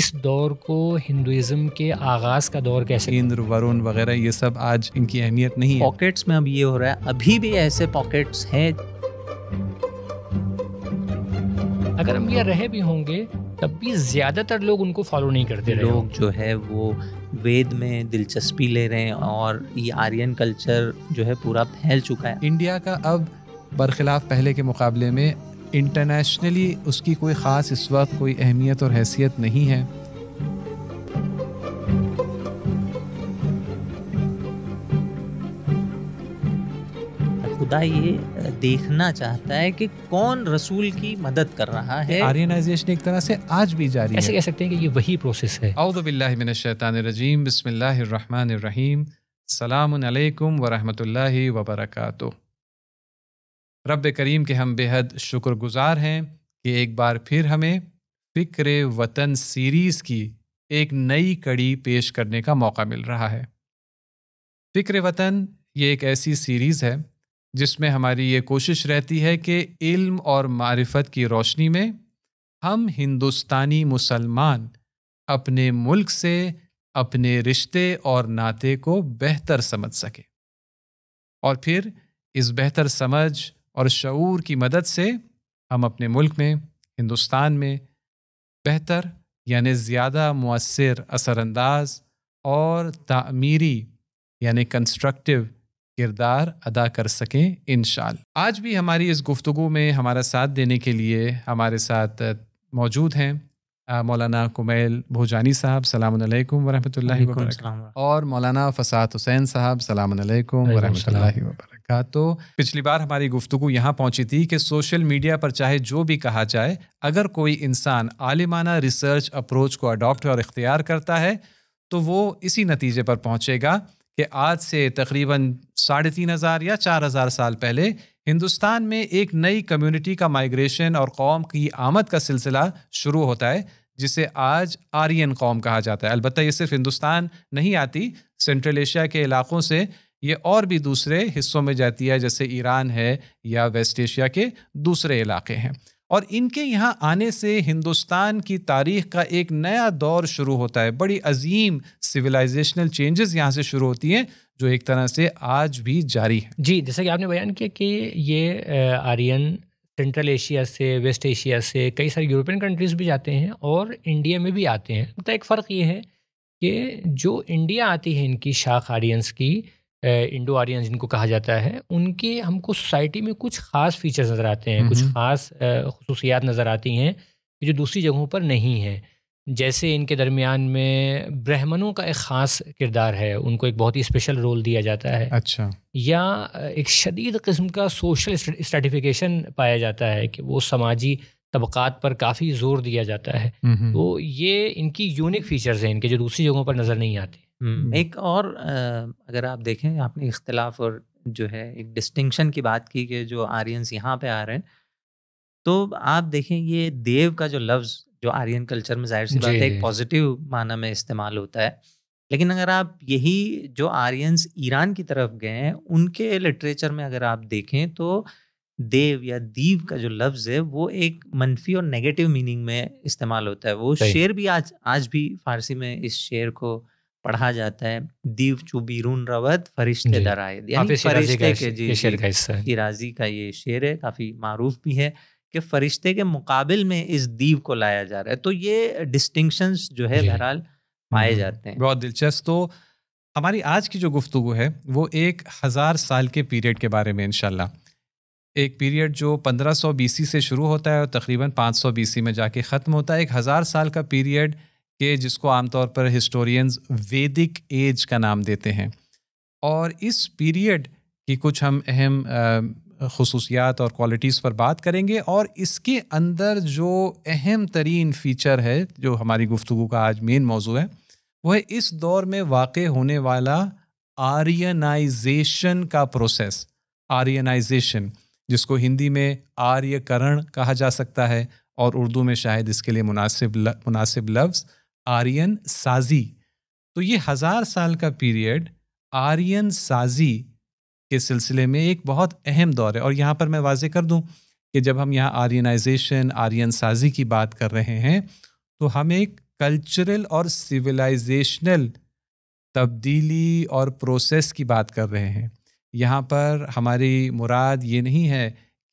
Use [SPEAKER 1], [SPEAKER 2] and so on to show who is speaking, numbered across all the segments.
[SPEAKER 1] इस दौर को हिंदुज़म के आगाज़ का दौर कैसे इंद्र वरुण वगैरह ये सब आज इनकी अहमियत नहीं है पॉकेट्स में अब ये हो रहा है अभी भी ऐसे पॉकेट्स हैं
[SPEAKER 2] अगर हम ये
[SPEAKER 3] रहे भी होंगे तब भी ज़्यादातर लोग
[SPEAKER 2] उनको फॉलो नहीं करते लोग जो है वो वेद में दिलचस्पी ले रहे हैं और ये
[SPEAKER 1] आर्यन कल्चर जो है पूरा फैल चुका है इंडिया का अब बरखिलाफ पहले के मुकाबले में इंटरनेशनली उसकी कोई ख़ास इस वक्त कोई अहमियत और हैसियत नहीं है
[SPEAKER 2] खुदा ये देखना चाहता है कि
[SPEAKER 3] कौन रसूल की मदद कर रहा
[SPEAKER 1] है आर्यनाइजेशन एक तरह से आज भी जारी ऐसे है। कह सकते हैं कि
[SPEAKER 3] ये वही प्रोसेस है
[SPEAKER 1] रजीम बसमीम सलामकुम वरहमल वबरकू रब करीम के हम बेहद शुक्रगुजार हैं कि एक बार फिर हमें फ़िक्र वतन सीरीज़ की एक नई कड़ी पेश करने का मौका मिल रहा है फ़िक्र वतन ये एक ऐसी सीरीज़ है जिसमें हमारी ये कोशिश रहती है कि इल्म और मारिफत की रोशनी में हम हिंदुस्तानी मुसलमान अपने मुल्क से अपने रिश्ते और नाते को बेहतर समझ सके और फिर इस बेहतर समझ और शूर की मदद से हम अपने मुल्क में हिंदुस्तान में बेहतर यानि ज़्यादा मौसर असरानंदाज और तमीरी यानि कंस्ट्रक्टिव किरदार अदा कर सकें इन आज भी हमारी इस गुफ्तु में हमारा साथ देने के लिए हमारे साथ मौजूद हैं मौलाना कुमैल भोजानी साहब सलाम वरहमल और मौलाना फसात हुसैन साहब सलाम वरह वर्क का तो पिछली बार हमारी गुफ्तु यहाँ पहुंची थी कि सोशल मीडिया पर चाहे जो भी कहा जाए अगर कोई इंसान आलिमाना रिसर्च अप्रोच को अडॉप्ट और इख्तियार करता है तो वो इसी नतीजे पर पहुंचेगा कि आज से तकरीबन साढ़े तीन हज़ार या चार हज़ार साल पहले हिंदुस्तान में एक नई कम्युनिटी का माइग्रेशन और कौम की आमद का सिलसिला शुरू होता है जिसे आज आर्यन कौम कहा जाता है अलबत्त ये सिर्फ हिंदुस्तान नहीं आती सेंट्रल एशिया के इलाकों से ये और भी दूसरे हिस्सों में जाती है जैसे ईरान है या वेस्ट एशिया के दूसरे इलाके हैं और इनके यहाँ आने से हिंदुस्तान की तारीख का एक नया दौर शुरू होता है बड़ी अजीम सिविलाइजेशनल चेंजेस यहाँ से शुरू होती हैं जो एक तरह से आज भी जारी है जी जैसे कि आपने बयान किया कि ये आर्यन
[SPEAKER 3] सेंट्रल एशिया से वेस्ट एशिया से कई सारे यूरोपियन कंट्रीज भी जाते हैं और इंडिया में भी आते हैं तो एक फ़र्क ये है कि जो इंडिया आती है इनकी शाख आर्यंस की इंडो आर्यन जिनको कहा जाता है उनके हमको सोसाइटी में कुछ ख़ास फीचर्स नज़र आते हैं कुछ हम्म। ख़ास खसूसियात नज़र आती हैं जो दूसरी जगहों पर नहीं हैं जैसे इनके दरमियान में ब्राह्मणों का एक ख़ास किरदार है उनको एक बहुत ही स्पेशल रोल दिया जाता है अच्छा या एक शदीद किस्म का सोशल स्ट्रेटिफिकेशन पाया जाता है कि वो समाजी तबक़ात पर काफ़ी ज़ोर दिया जाता है हम्म, हम्म। तो ये इनकी यूनिक फ़ीचर्स हैं इनके जो दूसरी जगहों पर नज़र नहीं आते एक और अगर आप देखें
[SPEAKER 2] आपने इख्तलाफ और जो है एक डिस्टिंक्शन की बात की कि जो आर्यंस यहाँ पे आ रहे हैं तो आप देखें ये देव का जो लफ्ज़ जो आर्यन कल्चर में जाहिर सी बात है एक पॉजिटिव माना में इस्तेमाल होता है लेकिन अगर आप यही जो आर्यंस ईरान की तरफ गए हैं उनके लिटरेचर में अगर आप देखें तो देव या दीव का जो लफ्ज़ है वो एक मनफी और नेगेटिव मीनिंग में इस्तेमाल होता है वो शेर भी आज आज भी फारसी में इस शेर को पढ़ा जाता है दीव चुबीरून रवत फरिश्ते दराए फरिश्ते के जी शेर का हिस्सा का ये शेर है काफ़ी मारूफ भी है कि फरिश्ते के मुकाबल में इस दीव को लाया जा रहा है तो ये डिस्टिंगशन
[SPEAKER 1] जो है बहरहाल पाए हम्म। जाते हैं बहुत दिलचस्प तो हमारी आज की जो गुफ्तु है वो एक हज़ार साल के पीरियड के बारे में इनशाला एक पीरियड जो 1500 बीसी से शुरू होता है और तकरीबन 500 बीसी में जाके ख़त्म होता है एक हज़ार साल का पीरियड कि जिसको आमतौर पर हिस्टोरियंस वैदिक एज का नाम देते हैं और इस पीरियड की कुछ हम अहम खसूसियात और क्वालिटीज़ पर बात करेंगे और इसके अंदर जो अहम तरीन फ़ीचर है जो हमारी गुफ्तु का आज मेन मौजू है वह इस दौर में वाक़ होने वाला आर्यनाइजेशन का प्रोसेस आर्यनाइजेशन जिसको हिंदी में आर्यकरण कहा जा सकता है और उर्दू में शायद इसके लिए मुनासिब मुनासिब लफ्ज़ आर्यन साजी तो ये हजार साल का पीरियड आर्यन साजी के सिलसिले में एक बहुत अहम दौर है और यहाँ पर मैं वाजे कर दूँ कि जब हम यहाँ आर्यनाइजेशन आर्यन साजी की बात कर रहे हैं तो हम एक कल्चरल और सिविलाइजेशनल तब्दीली और प्रोसेस की बात कर रहे हैं यहाँ पर हमारी मुराद ये नहीं है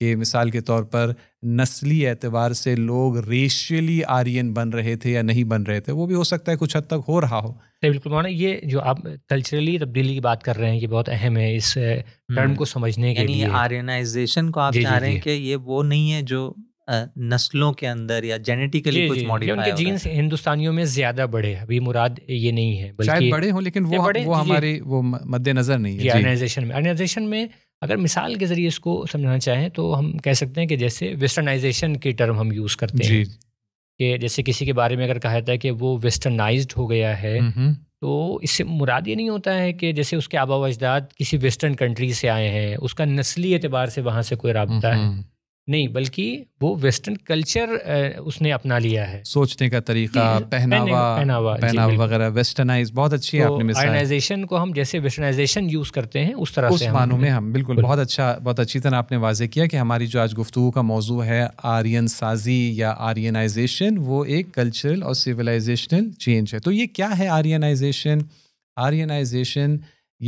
[SPEAKER 1] कि मिसाल के तौर पर नस्ली एतवार से लोग रेशियली आर्यन बन रहे थे या नहीं बन रहे थे वो भी हो सकता है कुछ हद तक हो रहा हो बिल्कुल मौना ये जो आप कल्चरली तब्दीली की बात कर रहे हैं ये
[SPEAKER 3] बहुत अहम है इस टर्म हम्म। को समझने के लिए
[SPEAKER 2] आर्यनाइजेशन को आप चाह रहे हैं कि ये वो नहीं है जो नस्लों के अंदर या जेनेटिकली कुछ मॉडिफाई उनके जीन्स हिंदुस्तानियों में
[SPEAKER 3] ज्यादा बड़े अभी मुराद ये नहीं है बल्कि शायद बड़े हो लेकिन वो बड़े, वो हमारे
[SPEAKER 1] वो मद्देनजर
[SPEAKER 3] नहीं है ऑर्गेनाइजेशन में ऑर्गेनाइजेशन में अगर मिसाल के ज़रिए इसको समझाना चाहें तो हम कह सकते हैं कि जैसे वेस्टर्नाइजेशन की टर्म हम यूज़ करते हैं कि जैसे किसी के बारे में अगर कहा जाता है कि वो वेस्टर्नाइज हो गया है तो इससे मुराद ये नहीं होता है कि जैसे उसके आबा किसी वेस्टर्न कंट्री से आए हैं उसका नस्ली एतबार से वहाँ से कोई रबता है नहीं बल्कि वो वेस्टर्न कल्चर उसने अपना लिया है
[SPEAKER 1] सोचने का तरीका पहनावा पहनावा पहनावा वगैरह वेस्टर्नाइज बहुत अच्छी तो आपने को हम जैसे वेस्टर्नाइजेशन यूज करते हैं उस तरह उस से मानों में हम बिल्कुल बहुत अच्छा बहुत अच्छी तरह आपने वाजे किया कि हमारी जो आज गुफ्तु का मौजू है आर्यन साजी या आर्यनाइजेशन वो एक कल्चरल और सिविलाइजेशनल चेंज है तो ये क्या है आर्यनाइजेशन आर्यनाइजेशन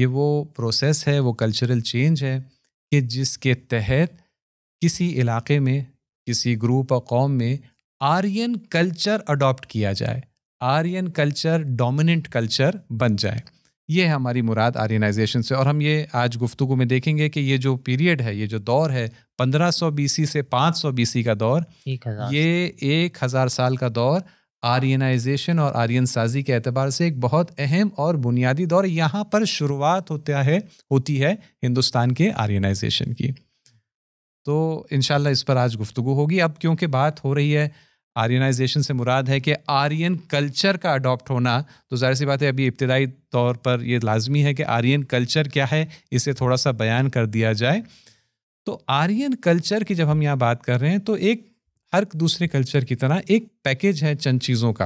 [SPEAKER 1] ये वो प्रोसेस है वो कल्चरल चेंज है कि जिसके तहत किसी इलाके में किसी ग्रुप और कौम में आर्यन कल्चर अडॉप्ट किया जाए आर्यन कल्चर डोमिनेंट कल्चर बन जाए ये है हमारी मुराद आर्यनाइजेशन से और हम ये आज गुफ्तु में देखेंगे कि ये जो पीरियड है ये जो दौर है 1500 बीसी से 500 बीसी का दौर ये एक हज़ार साल का दौर आर्यनाइजेशन और आर्यन साजी के अतबार से एक बहुत अहम और बुनियादी दौर यहाँ पर शुरुआत होता है होती है हिंदुस्तान के आर्यनाइजेशन की तो इन इस पर आज गुफ्तु होगी अब क्योंकि बात हो रही है आर्यनाइजेशन से मुराद है कि आर्यन कल्चर का अडॉप्ट होना तो ज़ाहिर सी बात है अभी इब्तदाई तौर पर यह लाजमी है कि आर्यन कल्चर क्या है इसे थोड़ा सा बयान कर दिया जाए तो आर्यन कल्चर की जब हम यहाँ बात कर रहे हैं तो एक हर दूसरे कल्चर की तरह एक पैकेज है चंद चीज़ों का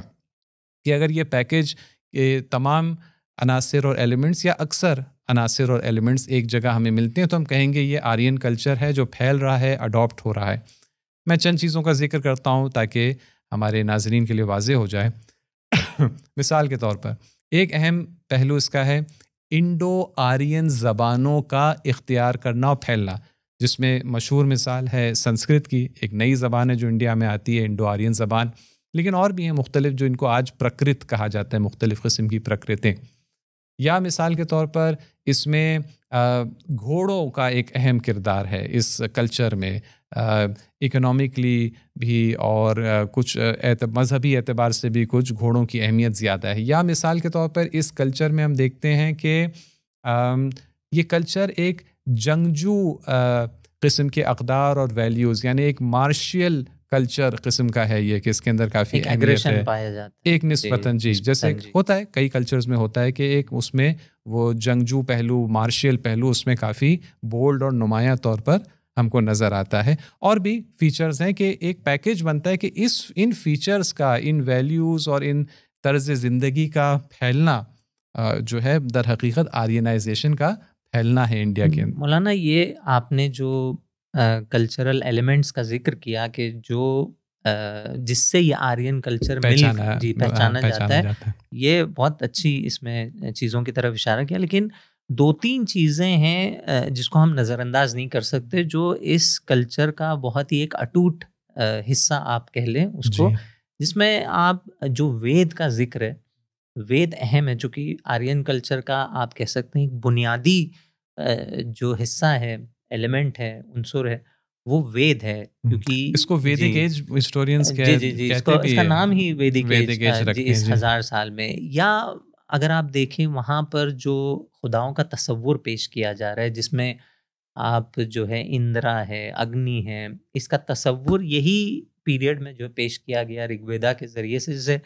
[SPEAKER 1] कि अगर ये पैकेज ये तमाम अनासर और एलिमेंट्स या अक्सर अनासर और एलिमेंट्स एक जगह हमें मिलते हैं तो हम कहेंगे ये आर्यन कल्चर है जो फैल रहा है अडॉप्ट हो रहा है मैं चंद चीज़ों का जिक्र करता हूँ ताकि हमारे नाजरन के लिए वाज हो जाए मिसाल के तौर पर एक अहम पहलू इसका है इंडो आर्यन ज़बानों का इख्तियार करना और फैलना जिसमें मशहूर मिसाल है संस्कृत की एक नई ज़बान है जो इंडिया में आती है इंडो आर्यन ज़बान लेकिन और भी हैं मुख्तलिफ जो इनको आज प्रकृत कहा जाता है मुख्तलिफ़ किस्म की प्रकृतें या मिसाल के तौर पर इसमें घोड़ों का एक अहम किरदार है इस कल्चर में इकोनॉमिकली भी और कुछ मज़हबी एतबार से भी कुछ घोड़ों की अहमियत ज़्यादा है या मिसाल के तौर पर इस कल्चर में हम देखते हैं कि ये कल्चर एक जंगजू किस्म के अकदार और वैल्यूज़ यानी एक मार्शियल कल्चर किस्म का है ये कि इसके अंदर काफी एक, एक निस्पतन जी जैसे होता है कई कल्चर्स में होता है कि एक उसमें वो जंगजू पहलू मार्शियल पहलू उसमें काफ़ी बोल्ड और नुमाया तौर पर हमको नज़र आता है और भी फीचर्स हैं कि एक पैकेज बनता है कि इस इन फीचर्स का इन वैल्यूज़ और इन तर्ज ज़िंदगी का फैलना जो है दर हकीकत आर्यनाइजेशन का फैलना है इंडिया के अंदर
[SPEAKER 2] मौलाना ये आपने जो कल्चरल एलिमेंट्स का जिक्र किया कि जो जिससे ये आर्यन कल्चर पहचाना जी पहचाना, जाता, है, जाता है ये बहुत अच्छी इसमें चीज़ों की तरफ इशारा किया लेकिन दो तीन चीज़ें हैं जिसको हम नज़रअंदाज नहीं कर सकते जो इस कल्चर का बहुत ही एक अटूट हिस्सा आप कह लें उसको जिसमें आप जो वेद का जिक्र है वेद अहम है चूँकि आर्यन कल्चर का आप कह सकते हैं बुनियादी जो हिस्सा है एलिमेंट है उनसुर है वो वेद है क्योंकि इसको वेदिक एज हिस्टोरियंस कहते हैं जी इसको इसका नाम ही वेदिक एज, एज जी, इस हजार साल में या अगर आप देखें वहां पर जो खुदाओं का तस्वुर पेश किया जा रहा है जिसमें आप जो है इंद्रा है अग्नि है इसका तस्वुर यही पीरियड में जो पेश किया गया ऋग्वेदा के ज़रिए से जैसे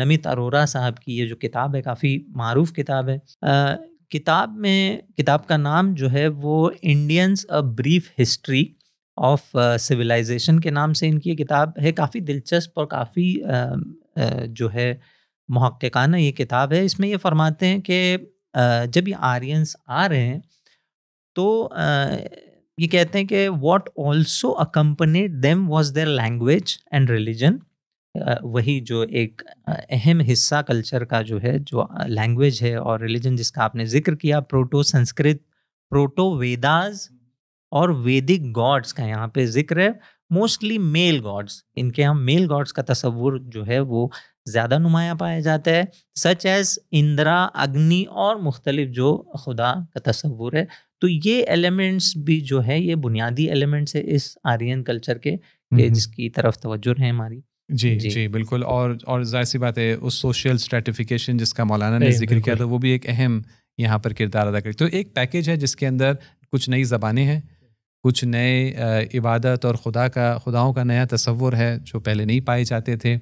[SPEAKER 2] नमित अरोरा साहब की ये जो किताब है काफ़ी मारूफ किताब है आ, किताब में किताब का नाम जो है वो Indians a brief history of civilization के नाम से इनकी ये किताब है काफ़ी दिलचस्प और काफ़ी जो है महक्काना ये किताब है इसमें ये फरमाते हैं कि जब ये आर्यंस आ रहे हैं तो ये कहते हैं कि what also accompany them was their language and religion वही जो एक अहम हिस्सा कल्चर का जो है जो लैंग्वेज है और रिलीजन जिसका आपने जिक्र किया प्रोटो संस्कृत प्रोटो वेदाज और वैदिक गॉड्स का यहाँ पे जिक्र है मोस्टली मेल गॉड्स इनके हम मेल गॉड्स का तस्वुर जो है वो ज़्यादा नुमाया पाया जाता है सच एज इंदिरा अग्नि और मुख्तलिफ जो खुदा का तस्वुर है तो ये एलिमेंट्स भी जो है ये बुनियादी एलिमेंट्स है इस आर्यन कल्चर के, के
[SPEAKER 1] हम्म, हम्म। जिसकी तरफ तोज्जो है हमारी जी जी, जी बिल्कुल और और जाहिर सी बात है उस सोशल स्ट्रेटिफिकेशन जिसका मौलाना ने जिक्र किया था वो भी एक अहम यहाँ पर किरदार अदा करती तो एक पैकेज है जिसके अंदर कुछ नई ज़बानें हैं कुछ नए इबादत और खुदा का खुदाओं का नया तस्वुर है जो पहले नहीं पाए जाते थे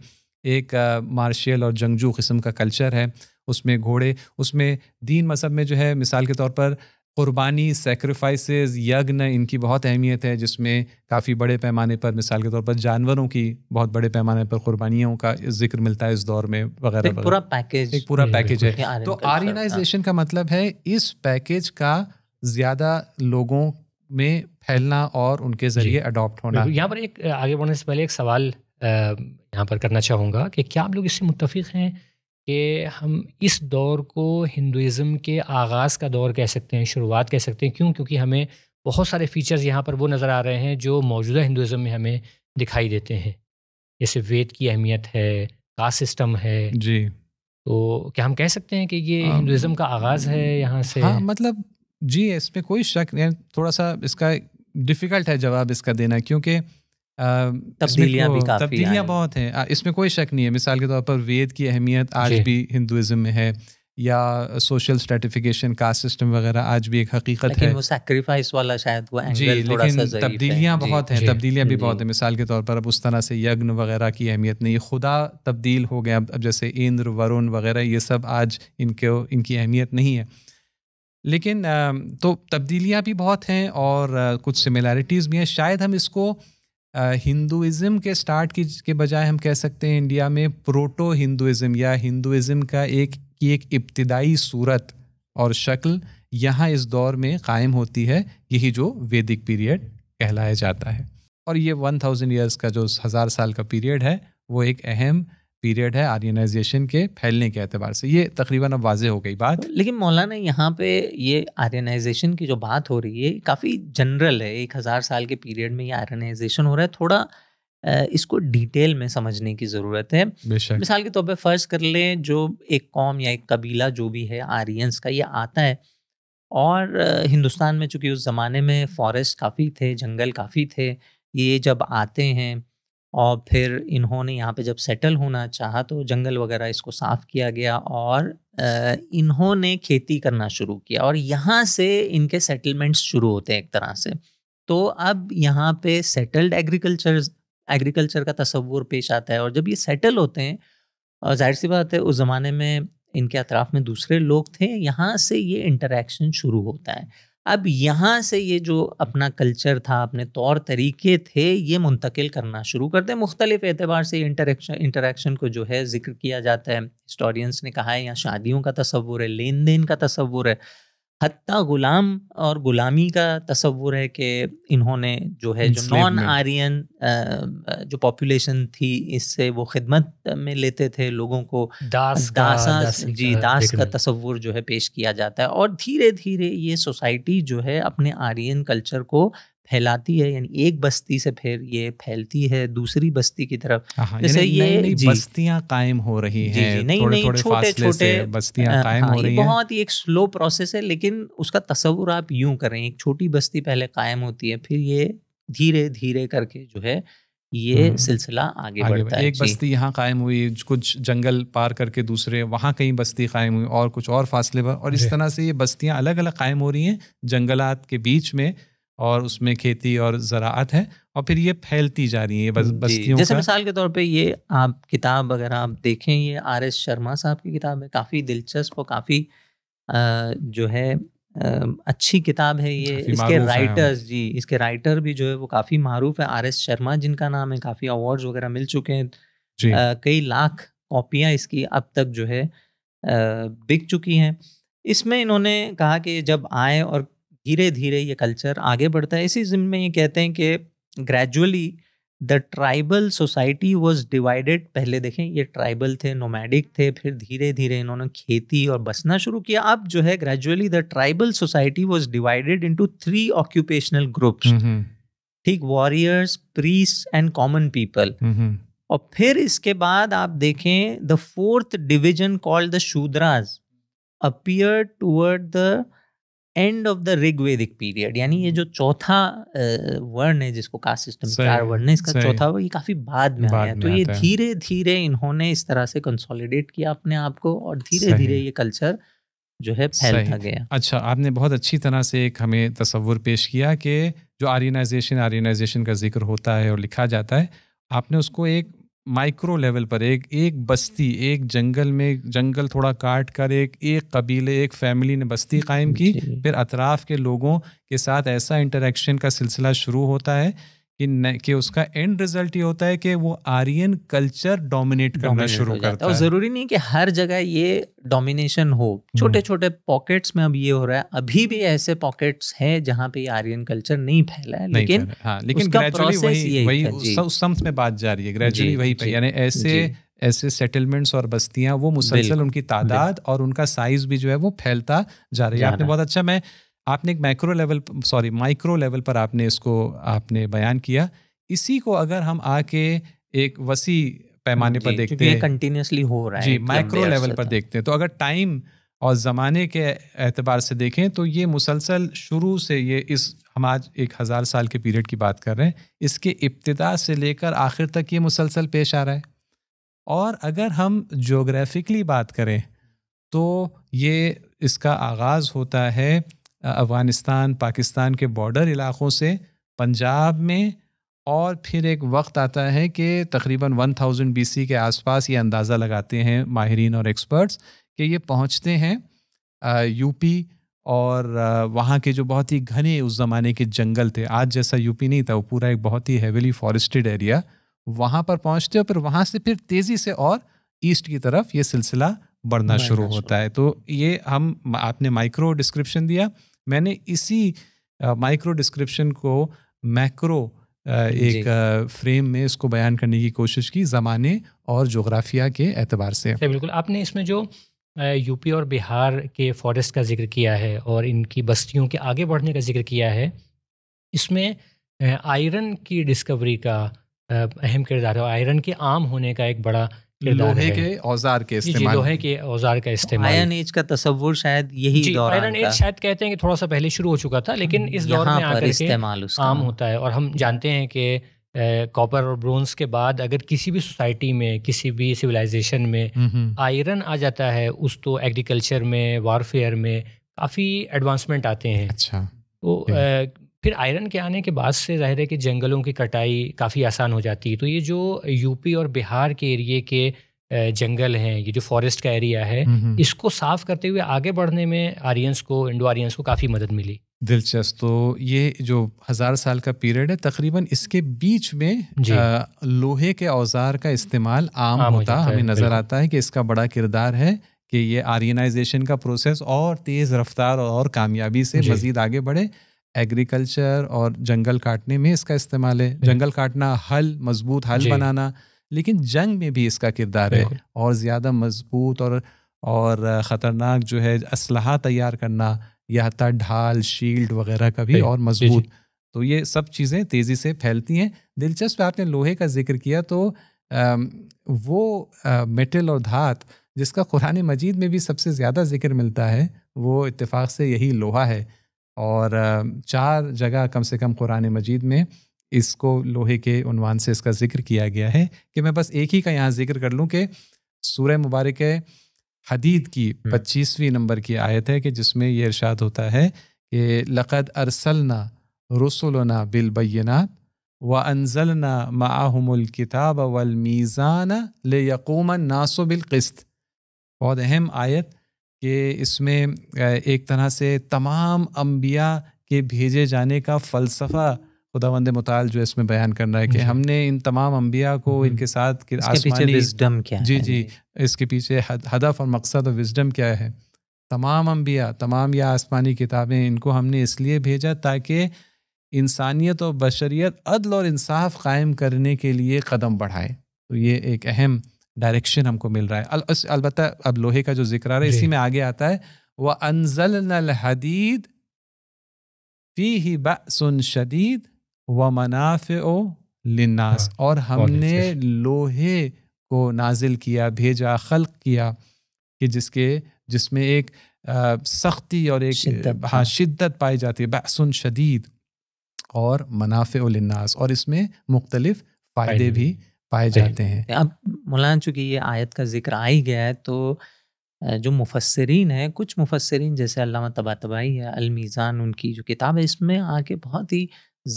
[SPEAKER 1] एक मार्शल और जंगजू किस्म का कल्चर है उसमें घोड़े उसमें दीन मज़हब में जो है मिसाल के तौर पर कुर्बानी सेक्रीफाइस यज्ञ इनकी बहुत अहमियत है जिसमें काफ़ी बड़े पैमाने पर मिसाल के तौर पर जानवरों की बहुत बड़े पैमाने पर कुर्बानियों का जिक्र मिलता है इस दौर में वगैरह पूरा पैकेज एक पूरा पैकेज है तो आर्गेनाइजेशन हाँ। का मतलब है इस पैकेज का ज़्यादा लोगों में फैलना और उनके ज़रिए अडॉप्ट होना यहाँ पर
[SPEAKER 3] एक आगे बढ़ने से पहले एक सवाल यहाँ पर करना चाहूँगा कि क्या आप लोग इससे मुतफ़ हैं कि हम इस दौर को हिंदुज़म के आगाज़ का दौर कह सकते हैं शुरुआत कह सकते हैं क्यों क्योंकि हमें बहुत सारे फीचर्स यहाँ पर वो नज़र आ रहे हैं जो मौजूदा हिंदुज़म में हमें दिखाई देते हैं जैसे वेद की अहमियत है कास्ट सिस्टम है जी
[SPEAKER 1] तो क्या हम कह सकते हैं कि ये हिंदुज़म का आगाज़ है यहाँ से हाँ मतलब जी इसमें कोई शक थोड़ा सा इसका डिफ़िकल्ट है जवाब इसका देना क्योंकि तब्दीलियां भी काफी तब्दीलियां बहुत हैं इसमें कोई शक नहीं है मिसाल के तौर पर वेद की अहमियत आज भी हिंदुज़म में है या सोशल स्ट्रेटिफिकेशन कास्ट सिस्टम वगैरह आज भी एक हकीकत लेकिन है वो
[SPEAKER 2] सैक्रिफाइस वाला शायद वो एंगल जी लेकिन तब्दीलियां है। बहुत हैं तब्दीलियां
[SPEAKER 1] भी बहुत हैं मिसाल के तौर पर अब उस तरह से यज्ञ वगैरह की अहमियत नहीं खुदा तब्दील हो गया अब जैसे इंद्र वरुण वगैरह ये सब आज इनके इनकी अहमियत नहीं है लेकिन तो तब्दीलियाँ भी बहुत हैं और कुछ सिमिलैरिटीज़ भी हैं शायद हम इसको हिंदुज़म के स्टार्ट की के बजाय हम कह सकते हैं इंडिया में प्रोटो हिंदुज़म या हिंदुज़म का एक की एक इब्तदाई सूरत और शक्ल यहाँ इस दौर में कायम होती है यही जो वैदिक पीरियड कहलाया जाता है और ये वन थाउजेंड ईयर्स का जो हज़ार साल का पीरियड है वो एक अहम पीरियड है आर्यनाइजेशन के फैलने के अतबार से ये तकरीबन अब वाजे हो गई बात लेकिन मौलाना यहाँ पे ये आर्यनाइजेशन
[SPEAKER 2] की जो बात हो रही है काफ़ी जनरल है एक हज़ार साल के पीरियड में ये आर्यनाइजेशन हो रहा है थोड़ा इसको डिटेल में समझने की ज़रूरत है मिसाल के तौर पर फ़र्ज़ कर लें जो एक कौम या एक कबीला जो भी है आर्यंस का ये आता है और हिंदुस्तान में चूँकि उस ज़माने में फॉरेस्ट काफ़ी थे जंगल काफ़ी थे ये जब आते हैं और फिर इन्होंने यहाँ पे जब सेटल होना चाहा तो जंगल वगैरह इसको साफ़ किया गया और इन्होंने खेती करना शुरू किया और यहाँ से इनके सेटलमेंट्स शुरू होते हैं एक तरह से तो अब यहाँ पे सेटल्ड एग्रीकल्चर एग्रीकल्चर का तस्वूर पेश आता है और जब ये सेटल होते हैं और जाहिर सी बात है उस ज़माने में इनके अतराफ़ में दूसरे लोग थे यहाँ से ये इंटरेक्शन शुरू होता है अब यहाँ से ये जो अपना कल्चर था अपने तौर तरीके थे ये मुंतकिल करना शुरू कर दें मुख्तलिफ एतबार से इंटरेक्शन इंटरेक्शन को जो है जिक्र किया जाता है हिस्टोरियंस ने कहा है यहाँ शादियों का तस्वुर है लेन देन का तस्वुर है हत्ता गुलाम और गुलामी का तस्वुर है कि इन्होंने जो है जो नॉन आर्यन जो पॉपुलेशन थी इससे वो खिदमत में लेते थे लोगों को दास दासा दास जी दास का तस्वुर जो है पेश किया जाता है और धीरे धीरे ये सोसाइटी जो है अपने आर्यन कल्चर को फैलाती है यानी एक बस्ती से फिर ये फैलती है दूसरी बस्ती की तरफ हाँ, हाँ, जैसे ये बस्तियां कायम हो रही है नहीं नहीं छोटे छोटे बस्तियां कायम हाँ, हो रही बहुत ही एक स्लो प्रोसेस है लेकिन उसका तस्वुर आप यूं करें एक छोटी बस्ती पहले कायम होती है फिर ये धीरे धीरे करके जो है
[SPEAKER 1] ये सिलसिला आगे, आगे बढ़ता है एक बस्ती यहाँ कायम हुई कुछ जंगल पार करके दूसरे वहाँ कहीं बस्ती कायम हुई और कुछ और फासले पर और इस तरह से ये बस्तियाँ अलग अलग कायम हो रही हैं जंगलात के बीच में और उसमें खेती और ज़रात है और फिर ये फैलती जा रही है बस बस्तियों जैसे मिसाल
[SPEAKER 2] के तौर पे ये आप किताब अगर आप देखें ये आर एस शर्मा साहब की किताब है काफ़ी दिलचस्प और काफ़ी जो है अच्छी किताब है ये इसके राइटर्स जी इसके राइटर भी जो है वो काफ़ी मारूफ है आर एस शर्मा जिनका नाम है काफ़ी अवार्ड्स वगैरह मिल चुके हैं कई लाख कॉपियाँ इसकी अब तक जो है बिक चुकी हैं इसमें इन्होंने कहा कि जब आए और धीरे धीरे ये कल्चर आगे बढ़ता है इसी जिम में ये कहते हैं कि gradually the tribal society was divided पहले देखें ये ट्राइबल थे नोमैडिक थे फिर धीरे धीरे इन्होंने खेती और बसना शुरू किया अब जो है gradually the tribal society was divided into three occupational groups ठीक warriors priests and common people और फिर इसके बाद आप देखें the fourth division called the Shudras appear toward the end of the Rig Vedic period यानी ये जो चौथा वर्ण है जिसको कास्ट सिस्टम चार वर्ण है इसका चौथा वर्ण ये काफी बाद में आया तो ये धीरे धीरे इन्होंने इस तरह से कंसोलिडेट किया अपने आप को और धीरे धीरे ये कल्चर जो है फैलता गया
[SPEAKER 1] अच्छा आपने बहुत अच्छी तरह से एक हमें तस्वुर पेश किया कि जो आर्यनाइजेशन आर्यनाइजेशन का जिक्र होता है और लिखा जाता है आपने उसको एक माइक्रो लेवल पर एक एक बस्ती एक जंगल में जंगल थोड़ा काट कर एक एक कबीले एक फैमिली ने बस्ती कायम की फिर अतराफ के लोगों के साथ ऐसा इंटरेक्शन का सिलसिला शुरू होता है कि कि उसका एंड रिजल्ट ये होता है कि वो आर्यन कल्चर डोमिनेट करना शुरू करता है और जरूरी
[SPEAKER 2] नहीं कि हर जगह ये डोमिनेशन हो छोटे छोटे पॉकेट्स में अब ये हो रहा है अभी भी ऐसे पॉकेट्स हैं जहाँ पे आर्यन कल्चर नहीं फैला है लेकिन हाँ, लेकिन वही उस
[SPEAKER 1] सम्स में बात जा रही है ग्रेजुअली वही यानी ऐसे ऐसे सेटलमेंट्स और बस्तियां वो मुसलसल उनकी तादाद और उनका साइज भी जो है वो फैलता जा रही है आपने बहुत अच्छा मैं आपने एक micro level sorry micro level पर आपने इसको आपने बयान किया इसी को अगर हम आके एक वसी पैमाने पर देखते हैं कंटिन्यूसली हो रहा है जी माइक्रो लेवल पर देखते हैं तो अगर टाइम और ज़माने के एतबार से देखें तो ये मुसलसल शुरू से ये इस हम आज एक हज़ार साल के पीरियड की बात कर रहे हैं इसके इब्तदा से लेकर आखिर तक ये मुसलसल पेश आ रहा है और अगर हम जोग्राफिकली बात करें तो ये इसका आगाज़ होता है अफ़गानिस्तान पाकिस्तान के बॉर्डर इलाक़ों से पंजाब में और फिर एक वक्त आता है कि तकरीबन 1000 थाउजेंड के आसपास ये अंदाज़ा लगाते हैं माहरीन और एक्सपर्ट्स कि ये पहुंचते हैं यूपी और वहाँ के जो बहुत ही घने उस ज़माने के जंगल थे आज जैसा यूपी नहीं था वो पूरा एक बहुत ही हेवीली फॉरेस्टेड एरिया वहाँ पर पहुँचते और फिर वहाँ से फिर तेज़ी से और ईस्ट की तरफ ये सिलसिला बढ़ना शुरू होता है तो ये हम आपने माइक्रो डिस्क्रिप्शन दिया मैंने इसी माइक्रो डिस्क्रिप्शन को मैक्रो एक फ्रेम में इसको बयान करने की कोशिश की ज़माने और जोग्राफिया के एतबार से
[SPEAKER 3] बिल्कुल आपने इसमें जो यूपी और बिहार के फॉरेस्ट का जिक्र किया है और इनकी बस्तियों के आगे बढ़ने का जिक्र किया है इसमें आयरन की डिस्कवरी का अहम किरदार है आयरन के आम होने का एक बड़ा लोहे के औजार के इस्तेमाल लोहे के औजार का इस्तेमाल आयरन एज का तस्वुर शायद यही दौर आयरन एज शायद कहते हैं कि थोड़ा सा पहले शुरू हो चुका था लेकिन इस दौर में आकर इस्तेमाल आम होता है और हम जानते हैं कि कॉपर और ब्रोंज के बाद अगर किसी भी सोसाइटी में किसी भी सिविलाइजेशन में आयरन आ जाता है उस तो एग्रीकल्चर में वारफेयर में काफ़ी एडवांसमेंट आते हैं अच्छा तो फिर आयरन के आने के बाद से जाहिर है कि जंगलों की कटाई काफ़ी आसान हो जाती है तो ये जो यूपी और बिहार के एरिए के जंगल हैं ये जो फॉरेस्ट का एरिया है इसको साफ करते हुए आगे बढ़ने में आर्यंस को इंडो आर्यंस को काफ़ी मदद मिली
[SPEAKER 1] दिलचस्प तो ये जो हज़ार साल का पीरियड है तकरीबन इसके बीच में आ, लोहे के औजार का इस्तेमाल आम, आम होता हो हमें नज़र आता है कि इसका बड़ा किरदार है कि ये आर्यनाइजेशन का प्रोसेस और तेज़ रफ्तार और कामयाबी से मज़ीद आगे बढ़े एग्रीकल्चर और जंगल काटने में इसका इस्तेमाल है जंगल काटना हल मजबूत हल बनाना लेकिन जंग में भी इसका किरदार है और ज़्यादा मजबूत और और ख़तरनाक जो है असलाह तैयार करना या हत्या ढाल शील्ड वगैरह का भी और मजबूत तो ये सब चीज़ें तेज़ी से फैलती हैं दिलचस्प आपने लोहे का जिक्र किया तो आ, वो आ, मेटल और धात जिसका कुरान मजीद में भी सबसे ज़्यादा जिक्र मिलता है वो इत्तेफाक से यही लोहा है और चार जगह कम से कम कुरान मजीद में इसको लोहे के उनवान से इसका जिक्र किया गया है कि मैं बस एक ही का यहाँ जिक्र कर लूँ कि सूर्य मुबारक हदीद की पच्चीसवीं नंबर की आयत है कि जिसमें यह इर्शाद होता है कि लक़द अरसलना रसुलना बिलबैनात व अनजलना माहमुल किताब वलमीज़ान मीज़ान ले नासो बिलकस्त बहुत अहम आयत कि इसमें एक तरह से तमाम अम्बिया के भेजे जाने का फ़लसफ़ा खुदा वंद मताल जो इसमें बयान करना है कि हमने इन तमाम अम्बिया को हम्म। इनके साथ कि आसमानी विजडम क्या जी जी इसके पीछे हदफ और मकसद और विजडम क्या है तमाम अम्बिया तमाम या आसमानी किताबें इनको हमने इसलिए भेजा ताकि इंसानियत और बशरियत अदल और इंसाफ कायम करने के लिए कदम बढ़ाए तो ये एक अहम डायरेक्शन हमको मिल रहा है अल, अलबत् अब लोहे का जो जिक्र आ रहा है इसी में आगे आता है वह अनजल नल हदीद फी ही सुन शदीद व मनाफ ओ लिन्नास हाँ, और हमने लोहे को नाजिल किया भेजा खल्क किया कि जिसके जिसमें एक सख्ती और एक शिद्दत, हाँ शिद्दत पाई जाती है बसन शदीद और मनाफ लिन्नास और इसमें मुख्तलिफ फ़ायदे भी, भी पाए जाते हैं
[SPEAKER 2] अब मौलाना चूँकि ये आयत का जिक्र आ ही गया है तो जो मुफसरीन है कुछ मुफसरीन जैसे अलामा तबा तबाही है अलमीज़ान उनकी जो किताब है इसमें आके बहुत ही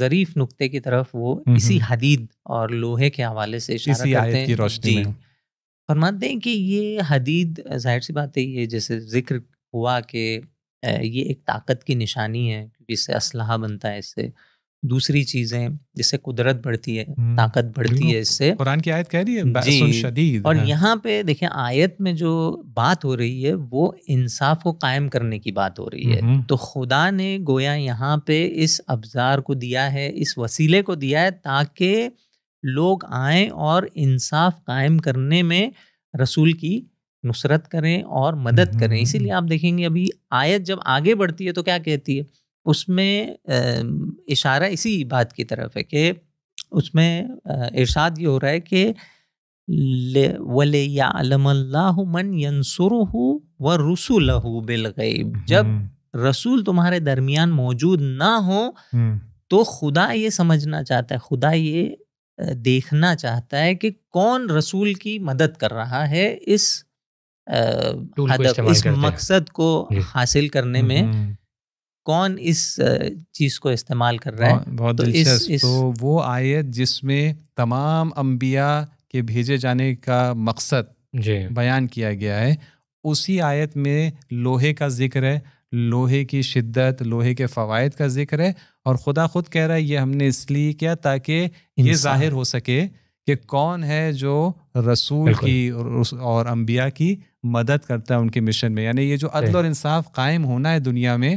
[SPEAKER 2] ज़रीफ नुक्ते की तरफ वो इसी हदीद और लोहे के हवाले से इसी करते हैं रोशनी में फरमाते हैं कि ये हदीद जाहिर सी बात है ये जैसे जिक्र हुआ कि ये एक ताकत की निशानी है क्योंकि इससे असलाह बनता है इससे दूसरी चीजें जिससे कुदरत बढ़ती है हम्म। ताकत बढ़ती है इससे कुरान की आयत कह रही है जी शदीद और हाँ। यहाँ पे देखिये आयत में जो बात हो रही है वो इंसाफ को कायम करने की बात हो रही है हम्म। तो खुदा ने गोया यहाँ पे इस अफजार को दिया है इस वसीले को दिया है ताकि लोग आए और इंसाफ कायम करने में रसूल की नुसरत करें और मदद करें हम्म। इसीलिए आप देखेंगे अभी आयत जब आगे बढ़ती है तो क्या कहती है उसमें इशारा इसी बात की तरफ है कि उसमें इरशाद ये हो रहा है कि वले मन व बिलगैब जब हम्म। रसूल तुम्हारे दरमियान मौजूद ना हो हम्म। तो खुदा ये समझना चाहता है खुदा ये देखना चाहता है कि कौन रसूल की मदद कर रहा है इस
[SPEAKER 1] हदफ इस मकसद
[SPEAKER 2] को हासिल करने हम्म, में कौन इस
[SPEAKER 1] चीज को इस्तेमाल कर रहा है बहुत तो इस... तो वो आयत जिसमें तमाम अंबिया के भेजे जाने का मकसद बयान किया गया है उसी आयत में लोहे का जिक्र है लोहे की शिद्दत लोहे के फ़वाद का जिक्र है और खुदा खुद कह रहा है ये हमने इसलिए किया ताकि ये जाहिर हो सके कि कौन है जो रसूल की और अम्बिया की मदद करता है उनके मिशन में यानी ये जो अदल और इंसाफ कायम होना है दुनिया में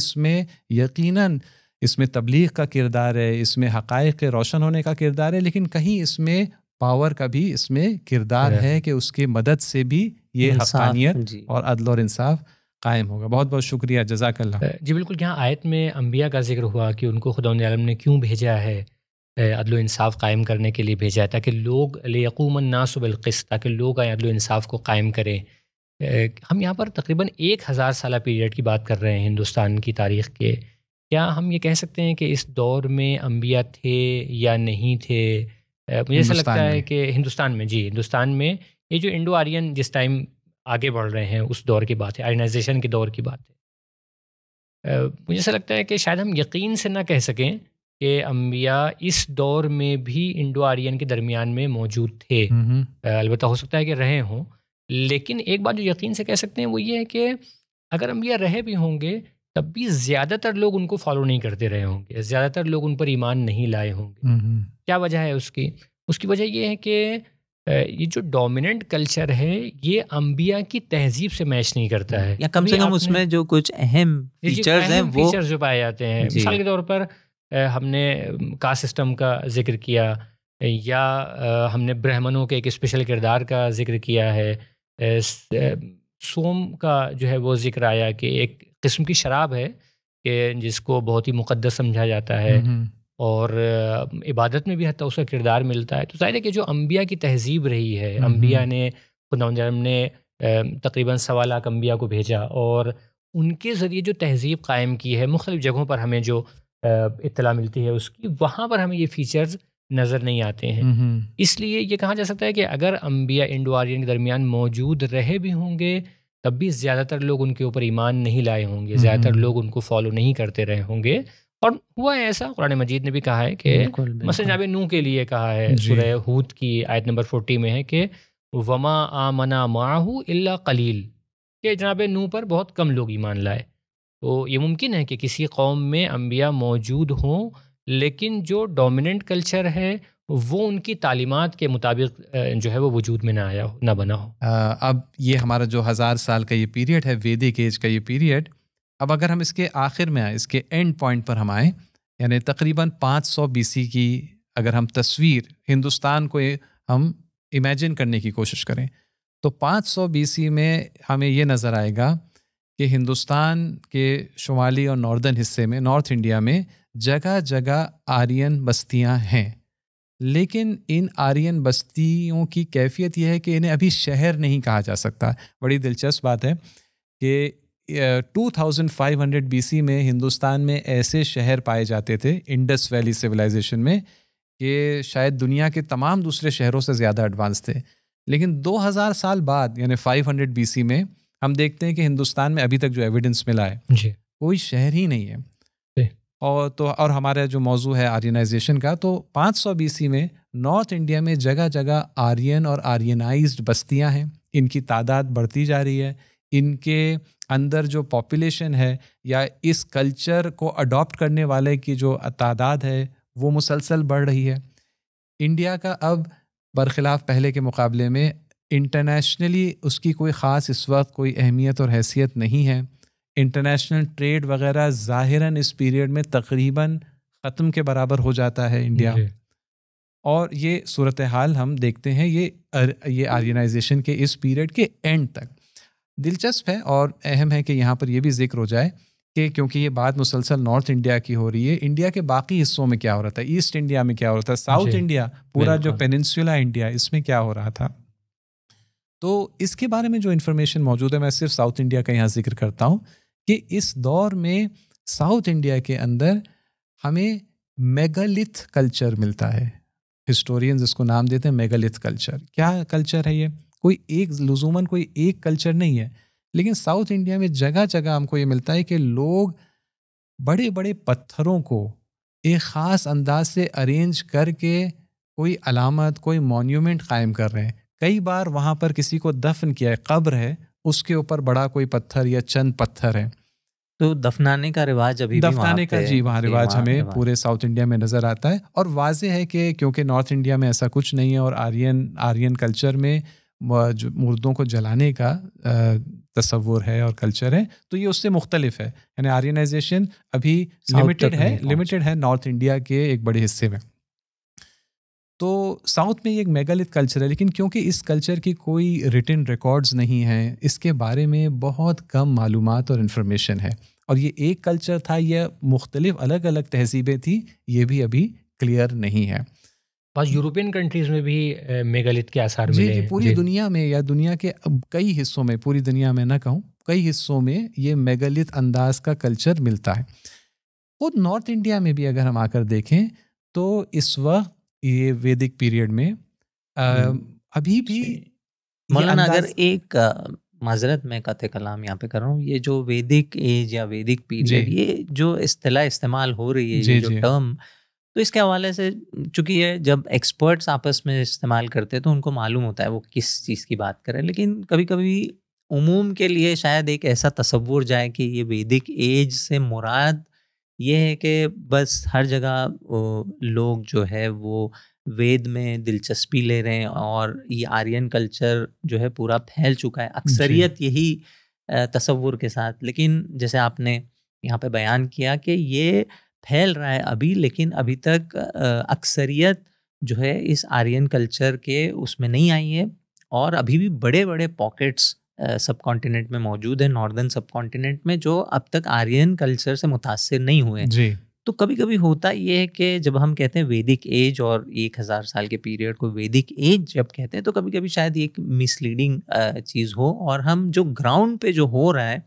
[SPEAKER 1] इसमें यकीनन इसमें तबलीग का किरदार है इसमें हक़ के रोशन होने का किरदार है लेकिन कहीं इसमें पावर का भी इसमें किरदार है कि उसके मदद से भी ये हकानियत और अदल और इंसाफ कायम होगा बहुत बहुत शुक्रिया जजाक
[SPEAKER 3] जी बिल्कुल यहाँ आयत में अम्बिया का जिक्र हुआ कि उनको खुदा आलम ने क्यों भेजा है अदल इंसाफ कायम करने के लिए भेजा है ताकि लोग लेकूमन ताकि लोग आए अदल इंसाफ को कायम करें हम यहाँ पर तकरीबन एक हज़ार साल पीरियड की बात कर रहे हैं हिंदुस्तान की तारीख़ के क्या हम ये कह सकते हैं कि इस दौर में अम्बिया थे या नहीं थे मुझे ऐसा लगता है कि हिंदुस्तान में जी हिंदुस्तान में ये जो इंडो आर्यन जिस टाइम आगे बढ़ रहे हैं उस दौर की बात है आयनाइजेशन के दौर की बात है मुझे ऐसा लगता है कि शायद हम यकीन से ना कह सकें कि अम्बिया इस दौर में भी इंडो आर्यन के दरमियान में मौजूद थे अलबत्त हो सकता है कि रहे हों लेकिन एक बात जो यकीन से कह सकते हैं वो ये है कि अगर हम यह रहे भी होंगे तब भी ज़्यादातर लोग उनको फॉलो नहीं करते रहे होंगे ज़्यादातर लोग उन पर ईमान नहीं लाए होंगे क्या वजह है उसकी उसकी वजह यह है कि ये जो डोमिनेंट कल्चर है ये अम्बिया की तहजीब से मैच नहीं करता हम्म। है या कम से कम उसमें जो कुछ अहम फीचर्स हैं वो फीचर्स जो पाए जाते हैं मिसाल के तौर पर हमने का सिस्टम का जिक्र किया या हमने ब्राह्मणों के एक स्पेशल किरदार का जिक्र किया है सोम का जो है वो जिक्र आया कि एक किस्म की शराब है कि जिसको बहुत ही मुकद्दस समझा जाता है हम्म, हम्म। और इबादत में भी तक उसका किरदार मिलता है तो ज़ाहिर है कि जो अम्बिया की तहजीब रही है अम्बिया हम्म, ने खुदाम ने तकरीबन सवा लाख अम्बिया को भेजा और उनके ज़रिए जो तहजीब कायम की है मुख्तलिफ़ जगहों पर हमें जो इतला मिलती है उसकी वहाँ पर हमें ये फ़ीचर्स नज़र नहीं आते हैं हम्म, हम्म। इसलिए ये कहा जा सकता है कि अगर अम्बिया इंडो आर्यन के दरमियान मौजूद रहे भी होंगे तब भी ज़्यादातर लोग उनके ऊपर ईमान नहीं लाए होंगे हम्म, ज़्यादातर लोग उनको फॉलो नहीं करते रहे होंगे और हुआ है ऐसा कुरान मजीद ने भी कहा है कि मसल जनाब नू के लिए कहा है सुरह हूद की आयत नंबर फोर्टी में है कि वमा आमना माहू इल्ला कलील के जनाब नू पर बहुत कम लोग ईमान लाए तो ये मुमकिन है कि किसी कौम में अम्बिया मौजूद हों लेकिन जो डोमिनेंट कल्चर है वो
[SPEAKER 1] उनकी तालीमत के मुताबिक जो
[SPEAKER 3] है वो वजूद में ना आया हो ना बना
[SPEAKER 1] हो अब ये हमारा जो हज़ार साल का ये पीरियड है वेदिक एज का ये पीरियड अब अगर हम इसके आखिर में आए इसके एंड पॉइंट पर हम आए यानी तकरीबन 500 सौ सी की अगर हम तस्वीर हिंदुस्तान को हम इमेजिन करने की कोशिश करें तो 500 सौ सी में हमें ये नज़र आएगा कि हिंदुस्तान के शुमाली और नॉर्दर्न हिस्से में नॉर्थ इंडिया में जगह जगह आर्यन बस्तियां हैं लेकिन इन आर्यन बस्तियों की कैफियत यह है कि इन्हें अभी शहर नहीं कहा जा सकता बड़ी दिलचस्प बात है कि 2500 बीसी में हिंदुस्तान में ऐसे शहर पाए जाते थे इंडस वैली सिविलाइजेशन में कि शायद दुनिया के तमाम दूसरे शहरों से ज़्यादा एडवांस थे लेकिन 2000 साल बाद यानी 500 बीसी में हम देखते हैं कि हिंदुस्तान में अभी तक जो एविडेंस मिला है कोई शहर ही नहीं है और तो और हमारा जो मौजू है आर्यनाइजेशन का तो 500 सौ में नॉर्थ इंडिया में जगह जगह आर्यन और आर्यनाइज्ड बस्तियां हैं इनकी तादाद बढ़ती जा रही है इनके अंदर जो पॉपुलेशन है या इस कल्चर को अडॉप्ट करने वाले की जो तादाद है वो मुसलसल बढ़ रही है इंडिया का अब बरखिलाफ़ पहले के मुकाबले में इंटरनेशनली उसकी कोई ख़ास इस वक्त कोई अहमियत और हैसियत नहीं है इंटरनेशनल ट्रेड वगैरह ज़ाहिरन इस पीरियड में तकरीबन ख़त्म के बराबर हो जाता है इंडिया और ये सूरत हाल हम देखते हैं ये अर, ये आर्गेनाइजेशन के इस पीरियड के एंड तक दिलचस्प है और अहम है कि यहाँ पर यह भी जिक्र हो जाए कि क्योंकि ये बात मुसलसल नॉर्थ इंडिया की हो रही है इंडिया के बाकी हिस्सों में क्या हो रहा था ईस्ट इंडिया में क्या हो रहा था साउथ इंडिया पूरा जो पेनिनसुला इंडिया इसमें क्या हो रहा था तो इसके बारे में जो इन्फॉर्मेशन मौजूद है मैं सिर्फ साउथ इंडिया का यहाँ जिक्र करता हूँ कि इस दौर में साउथ इंडिया के अंदर हमें मेगालिथ कल्चर मिलता है हिस्टोरियन इसको नाम देते हैं मेगालिथ कल्चर क्या कल्चर है ये कोई एक लजूमन कोई एक कल्चर नहीं है लेकिन साउथ इंडिया में जगह जगह हमको ये मिलता है कि लोग बड़े बड़े पत्थरों को एक ख़ास अंदाज से अरेंज करके कोई अलामत कोई मोन्यूमेंट कायम कर रहे हैं कई बार वहाँ पर किसी को दफन किया है कब्र है उसके ऊपर बड़ा कोई पत्थर या चंद पत्थर है तो दफनाने का रिवाज अभी दफनाने का जी वहाँ रिवाज हमें पूरे साउथ इंडिया में नज़र आता है और वाज है कि क्योंकि नॉर्थ इंडिया में ऐसा कुछ नहीं है और आर्यन आर्यन कल्चर में जो मुर्दों को जलाने का तस्वुर है और कल्चर है तो ये उससे मुख्तलिफ है यानी आर्यनाइजेशन अभी लिमिटेड है लिमिटेड है नॉर्थ इंडिया के एक बड़े हिस्से में तो साउथ में ये एक मेगालिथ कल्चर है लेकिन क्योंकि इस कल्चर की कोई रिटर्न रिकॉर्ड्स नहीं हैं इसके बारे में बहुत कम मालूम और इन्फॉर्मेशन है और ये एक कल्चर था यह मुख्तलिफ अलग अलग तहजीबें थी ये भी अभी क्लियर नहीं है बस यूरोपियन
[SPEAKER 3] कंट्रीज में भी मेगालिथ के आसार जी, मिले जी, पूरी जी।
[SPEAKER 1] दुनिया में या दुनिया के अब कई हिस्सों में पूरी दुनिया में ना कहूँ कई हिस्सों में ये मेगालिथ अंदाज का कल्चर मिलता है खुद नॉर्थ इंडिया में भी अगर हम आकर देखें तो इस वक्त ये वैदिक पीरियड में आ, अभी भी मौलाना अगर
[SPEAKER 2] एक माजरत में कत कलाम यहाँ पे कर रहा हूँ ये जो वैदिक एज या वैदिक पीरियड ये जो अतला इस्तेमाल हो रही है ये जो टर्म तो इसके हवाले से चूंकि ये जब एक्सपर्ट्स आपस में इस्तेमाल करते हैं तो उनको मालूम होता है वो किस चीज़ की बात करें लेकिन कभी कभी उमूम के लिए शायद एक ऐसा तस्वुर जाए कि ये वैदिक एज से मुराद ये है कि बस हर जगह लोग जो है वो वेद में दिलचस्पी ले रहे हैं और ये आर्यन कल्चर जो है पूरा फैल चुका है अक्सरियत यही तस्वुर के साथ लेकिन जैसे आपने यहाँ पे बयान किया कि ये फैल रहा है अभी लेकिन अभी तक अक्सरियत जो है इस आर्यन कल्चर के उसमें नहीं आई है और अभी भी बड़े बड़े पॉकेट्स सब कॉन्टिनेंट में मौजूद है नॉर्दर्न सब कॉन्टिनेंट में जो अब तक आर्यन कल्चर से मुतासर नहीं हुए जी तो कभी कभी होता ये है कि जब हम कहते हैं वैदिक एज और एक हज़ार साल के पीरियड को वैदिक एज जब कहते हैं तो कभी कभी शायद एक मिसलीडिंग चीज़ हो और हम जो ग्राउंड पे जो हो रहा है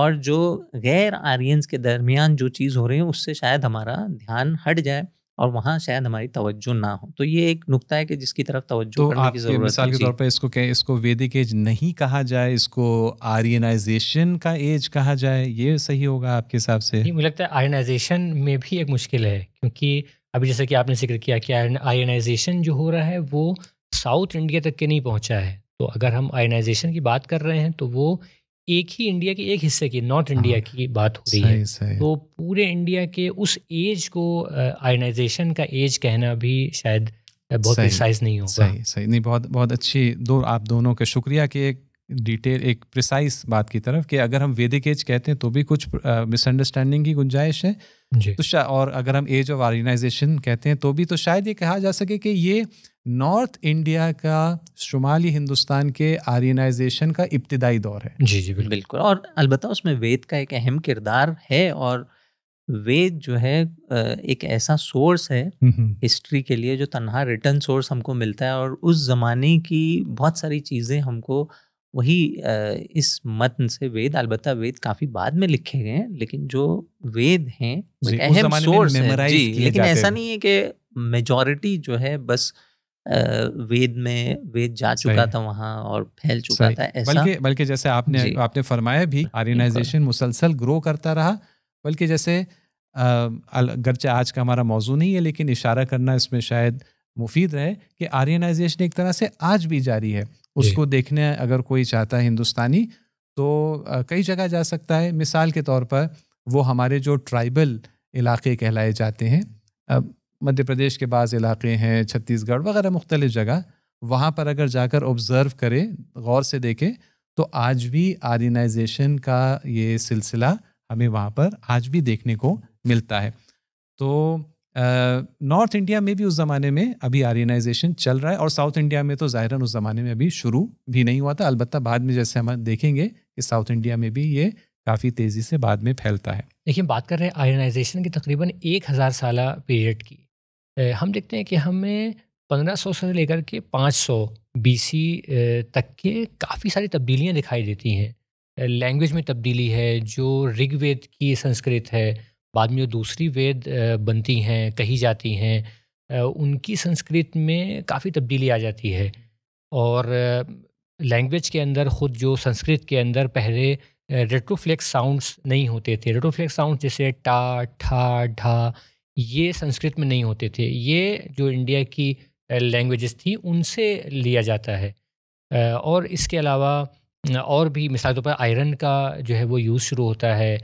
[SPEAKER 2] और जो गैर आर्यंस के दरमियान जो चीज़ हो रही है उससे शायद हमारा ध्यान हट जाए और वहाँ शायद हमारी तवज्जो ना हो तो ये एक नुकता है कि जिसकी तरफ तवज्जो तो करने की ज़रूरत मिसाल के तौर पर
[SPEAKER 1] इसको कह, इसको वैदिक एज नहीं कहा जाए इसको आर्यनाइजेशन का एज कहा जाए ये सही होगा आपके हिसाब से
[SPEAKER 3] मुझे लगता है आर्यनाइजेशन में भी एक मुश्किल है क्योंकि अभी जैसे कि आपने जिक्र किया कि आयनाइजेशन जो हो रहा है वो साउथ इंडिया तक के नहीं पहुँचा है तो अगर हम आयनाइजेशन की बात कर रहे हैं तो वो एक ही इंडिया के एक हिस्से की नॉर्थ हाँ, इंडिया की बात हो रही है सही। तो पूरे इंडिया के उस एज को आयनाइजेशन का एज कहना भी शायद बहुत प्रिसाइज नहीं होगा सही
[SPEAKER 1] सही नहीं बहुत बहुत अच्छी दो आप दोनों के शुक्रिया कि एक डिटेल एक प्रिसाइज बात की तरफ कि अगर हम वैदिक एज कहते हैं तो भी कुछ मिसअंडरस्टैंडिंग की गुंजाइश है तो और अगर हम एज ऑफ आर्गेनाइजेशन कहते हैं तो भी तो शायद ये कहा जा सके कि ये नॉर्थ इंडिया का शुमाली हिंदुस्तान के आर्यनाइजेशन का इब्तदाई दौर है जी
[SPEAKER 3] जी
[SPEAKER 2] बिल्कुल बिल्कुल
[SPEAKER 1] और अलबत् उसमें वेद का एक अहम किरदार है और
[SPEAKER 2] वेद जो है एक ऐसा सोर्स है हम्म, हम्म। हिस्ट्री के लिए जो तनहा रिटर्न सोर्स हमको मिलता है और उस ज़माने की बहुत सारी चीज़ें हमको वही इस मतन से वेद अलबत् वेद काफ़ी बाद में लिखे गए हैं लेकिन जो वेद हैं अहम सोर्स है जी लेकिन ऐसा नहीं है कि मेजॉरिटी जो है बस
[SPEAKER 1] वेद में वेद जा चुका था वहाँ और फैल चुका था ऐसा बल्कि बल्कि जैसे आपने आपने फरमाया भी आर्यनाइजेशन मुसलसल ग्रो करता रहा बल्कि जैसे गरचे आज का हमारा मौजू नहीं है लेकिन इशारा करना इसमें शायद मुफीद रहे कि आर्यनाइजेशन एक तरह से आज भी जारी है उसको देखने अगर कोई चाहता है हिंदुस्तानी तो कई जगह जा सकता है मिसाल के तौर पर वो हमारे जो ट्राइबल इलाके कहलाए जाते हैं मध्य प्रदेश के बाज़ इलाके हैं छत्तीसगढ़ वगैरह मुख्तलिफ़ जगह वहाँ पर अगर जाकर ऑब्ज़र्व करें गौर से देखें तो आज भी आर्यनाइजेशन का ये सिलसिला हमें वहाँ पर आज भी देखने को मिलता है तो नॉर्थ इंडिया में भी उस ज़माने में अभी आर्यनाइजेशन चल रहा है और साउथ इंडिया में तो ज़ाहिर उस ज़माने में अभी शुरू भी नहीं हुआ था अलबत्त बाद में जैसे हम देखेंगे कि साउथ इंडिया में भी ये काफ़ी तेज़ी से बाद में फैलता है
[SPEAKER 3] देखिए बात कर रहे हैं आयनाइजेशन की तकरीबन एक हज़ार साल पीरियड की हम देखते हैं कि हमें 1500 से लेकर के 500 बीसी तक के काफ़ी सारी तब्दीलियाँ दिखाई देती हैं लैंग्वेज में तब्दीली है जो ऋग्वेद की संस्कृत है बाद में जो दूसरी वेद बनती हैं कही जाती हैं उनकी संस्कृत में काफ़ी तब्दीली आ जाती है और लैंग्वेज के अंदर ख़ुद जो संस्कृत के अंदर पहले रेट्रोफ्लेक्स साउंड्स नहीं होते थे रेट्रोफ्लेक्स साउंड जैसे टा ठा ढा ये संस्कृत में नहीं होते थे ये जो इंडिया की लैंग्वेजेस थी उनसे लिया जाता है और इसके अलावा और भी मिसाल तौर पर आयरन का जो है वो यूज़ शुरू होता है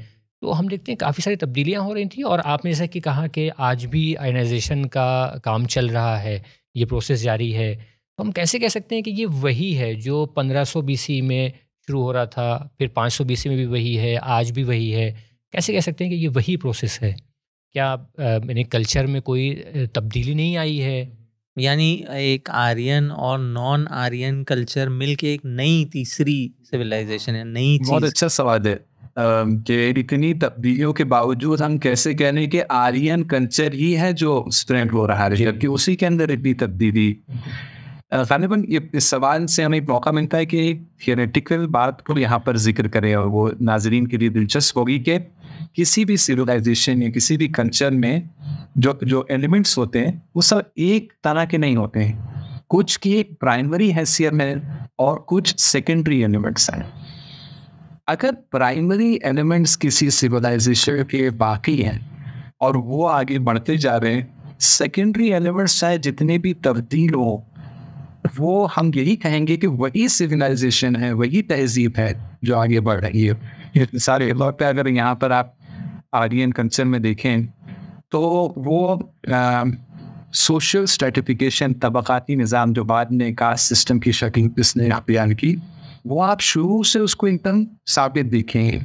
[SPEAKER 3] तो हम देखते हैं काफ़ी सारी तब्दीलियाँ हो रही थी और आपने जैसा कि कहा कि आज भी आयनाइजेशन का काम चल रहा है ये प्रोसेस जारी है तो हम कैसे कह सकते हैं कि ये वही है जो 1500 सौ में शुरू हो रहा था फिर 500 सौ में भी वही है आज भी वही है कैसे कह सकते हैं कि ये वही प्रोसेस है क्या मैंने कल्चर में कोई तब्दीली नहीं आई है यानी
[SPEAKER 2] एक आर्यन और नॉन आर्यन कल्चर मिलके एक नई तीसरी सिविलाइजेशन है नई बहुत अच्छा
[SPEAKER 1] सवाल है कि इतनी तब्दीलियों के बावजूद हम कैसे कह रहे कि आर्यन कल्चर ही है जो स्ट्रेंड हो रहा है जबकि उसी के अंदर इतनी तब्दीली गालिबन ये इस सवाल से हमें मौका मिलता है कि एक थियोरेटिकल बात को यहाँ पर जिक्र करें और वो नाजरीन के लिए दिलचस्प होगी कि किसी भी सिविलाइजेशन या किसी भी कल्चर में जो जो एलिमेंट्स होते हैं वो सब एक तरह के नहीं होते हैं कुछ की प्राइमरी हैसियत है और कुछ सेकेंडरी एलिमेंट्स हैं अगर प्राइमरी एलिमेंट्स किसी सिविलाइजेशन के बाकी हैं और वो आगे बढ़ते जा रहे हैं सेकेंडरी एलिमेंट्स चाहे जितने भी तब्दील हो वो हम यही कहेंगे कि वही सिविलाइजेशन है वही तहजीब है जो आगे बढ़ रही है सारे तौर पर अगर यहाँ पर आप आर्यन कंसर्न में देखें तो वो सोशल स्ट्रेटिफिकेशन तबक़ती निज़ाम जो बाद में कास्ट सिस्टम की शक्ल इसने बयान की वो आप शुरू से उसको एकदम साबित देखें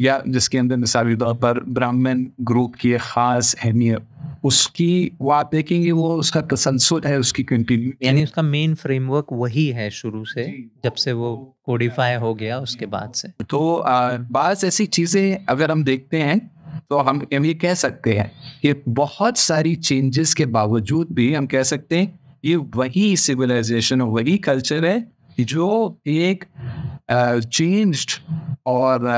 [SPEAKER 1] या जिसके अंदर मिसाली तौर पर ब्राह्मण ग्रुप की एक ख़ास अहमियत उसकी वो आप देखेंगे वो उसका तसलसल है उसकी
[SPEAKER 2] कंटिन्यू यानी उसका मेन फ्रेमवर्क वही है शुरू से जब से वो कोडिफाई हो गया उसके
[SPEAKER 1] बाद से तो बस ऐसी चीज़ें अगर हम देखते हैं तो हम ये कह सकते हैं कि बहुत सारी चेंजेस के बावजूद भी हम कह सकते हैं ये वही सिविलाइजेशन और वही कल्चर है जो एक चेंज्ड और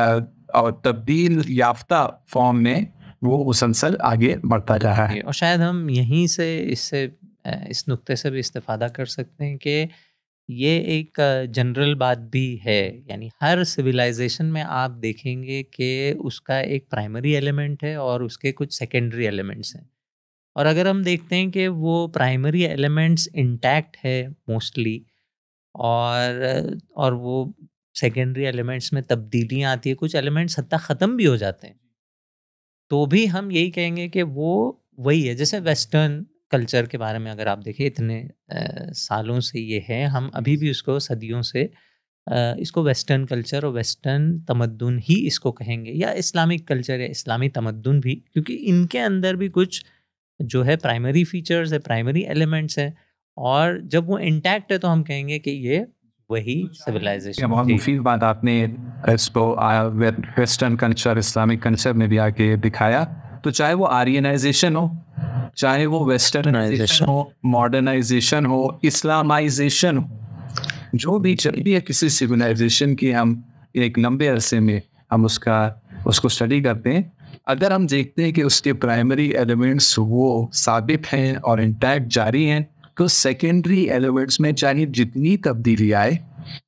[SPEAKER 1] और तब्दील याफ्ता फॉर्म में वो मुसलसल आगे बढ़ता जा रहा है और
[SPEAKER 2] शायद हम यहीं से इससे इस नुक्ते से भी इस्तेफादा कर सकते हैं कि ये एक जनरल बात भी है यानी हर सिविलाइजेशन में आप देखेंगे कि उसका एक प्राइमरी एलिमेंट है और उसके कुछ सेकेंडरी एलिमेंट्स हैं और अगर हम देखते हैं कि वो प्राइमरी एलिमेंट्स इंटैक्ट है मोस्टली और और वो सेकेंडरी एलिमेंट्स में तब्दीलियाँ आती है कुछ एलिमेंट्स हद तक ख़त्म भी हो जाते हैं तो भी हम यही कहेंगे कि वो वही है जैसे वेस्टर्न कल्चर के बारे में अगर आप देखें इतने आ, सालों से ये है हम अभी भी उसको सदियों से आ, इसको वेस्टर्न कल्चर और वेस्टर्न तमद्दन ही इसको कहेंगे या इस्लामिक कल्चर या इस्लामी तमद्दन भी क्योंकि इनके अंदर भी कुछ जो है प्राइमरी फीचर्स है प्राइमरी एलिमेंट्स है और जब वो इंटैक्ट है तो हम कहेंगे कि ये वही सिविलाइजेशन बहुत मुफीद
[SPEAKER 1] बात आपने इसको वेस्टर्न कल्चर इस्लामिक कल्चर में भी आके दिखाया तो चाहे वो आर्यनाइजेशन हो चाहे वो वेस्टर्नाइजेशन हो मॉडर्नाइजेशन हो इस्लामाइजेशन हो जो भी चल भी है किसी सिविलाइजेशन की हम एक लंबे अरसे में हम उसका उसको स्टडी करते हैं अगर हम देखते हैं कि उसके प्राइमरी एलिमेंट्स वो साबित हैं और इंटैक्ट जारी हैं तो सेकेंडरी एलिमेंट्स में चाहे जितनी तब्दीली आए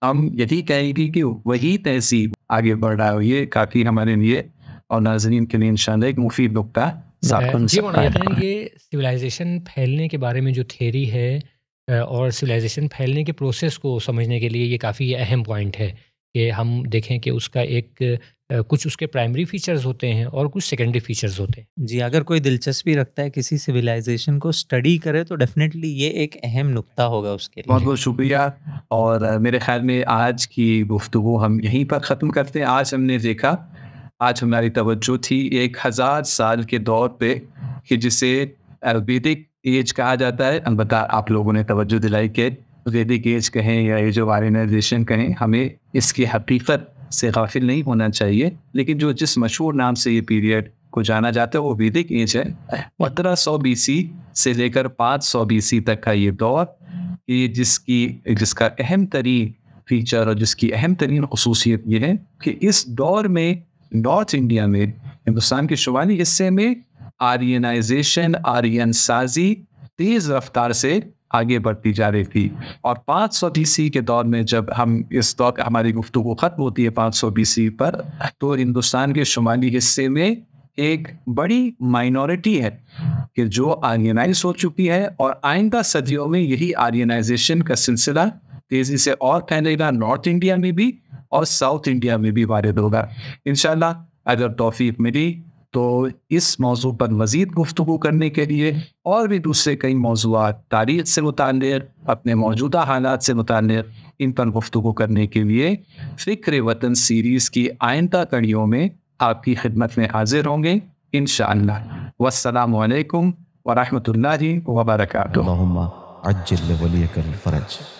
[SPEAKER 1] हम यही कहेंगे कि वही तहसीब आगे बढ़ रहा है ये काफ़ी हमारे लिए और नाजरीन के लिए इन एक मुफीद नुकता ये
[SPEAKER 3] सिविलाइजेशन फैलने के बारे में जो थेरी है और सिविलाइजेशन फैलने के प्रोसेस को समझने के लिए ये काफ़ी अहम पॉइंट है कि हम देखें कि उसका एक कुछ उसके प्राइमरी फीचर्स होते हैं और कुछ सेकेंडरी फीचर्स होते हैं
[SPEAKER 2] जी अगर कोई दिलचस्पी रखता है किसी सिविलाइजेशन को स्टडी करे तो डेफिनेटली ये एक अहम नुक्ता
[SPEAKER 1] होगा उसके लिए बहुत बहुत शुक्रिया और मेरे ख्याल में आज की गुफ्तु हम यहीं पर ख़त्म करते हैं आज हमने देखा आज हमारी तवज्जो थी एक हज़ार साल के दौर पे कि जिसे वैदिक एज कहा जाता है अलबत्ता आप लोगों ने तवज्जो दिलाई कि वैदिक एज कहें या एज ऑफ आर्गनाइजेशन कहें हमें इसकी हकीकत से गाफिल नहीं होना चाहिए लेकिन जो जिस मशहूर नाम से ये पीरियड को जाना जाता है वो वैदिक एज है पंद्रह सौ बीसी से लेकर पाँच सौ बीसी तक का ये दौर ये जिसकी जिसका अहम तरीन फीचर और जिसकी अहम तरीन खसूसियत ये है कि इस दौर में नॉर्थ इंडिया में हिंदुस्तान के शुमाली हिस्से में आर्यनाइजेशन आर्यन साजी तेज रफ्तार से आगे बढ़ती जा रही थी और 500 सौ बीसी के दौर में जब हम इस दौर हमारी गुफ्तु खत्म होती है 500 बीसी पर तो हिंदुस्तान के शुमाली हिस्से में एक बड़ी माइनॉरिटी है कि जो आर्यनाइज हो चुकी है और आइंदा सदियों में यही आर्यनाइजेशन का सिलसिला तेजी से और फैलेगा नॉर्थ इंडिया में भी और साउथ इंडिया में भी वारद होगा शाह अगर तोफ़ी मिली तो इस मौजू पर मज़ीद गुफ्तु करने के लिए और भी दूसरे कई मौजूद तारीख से मुतल अपने मौजूदा हालात से मुतल इन पर गुफ्तु करने के लिए फ़िक्र वतन सीरीज़ की आइंदा कड़ियों में आपकी खिदमत में हाजिर होंगे इन शाम वरहमल वबरक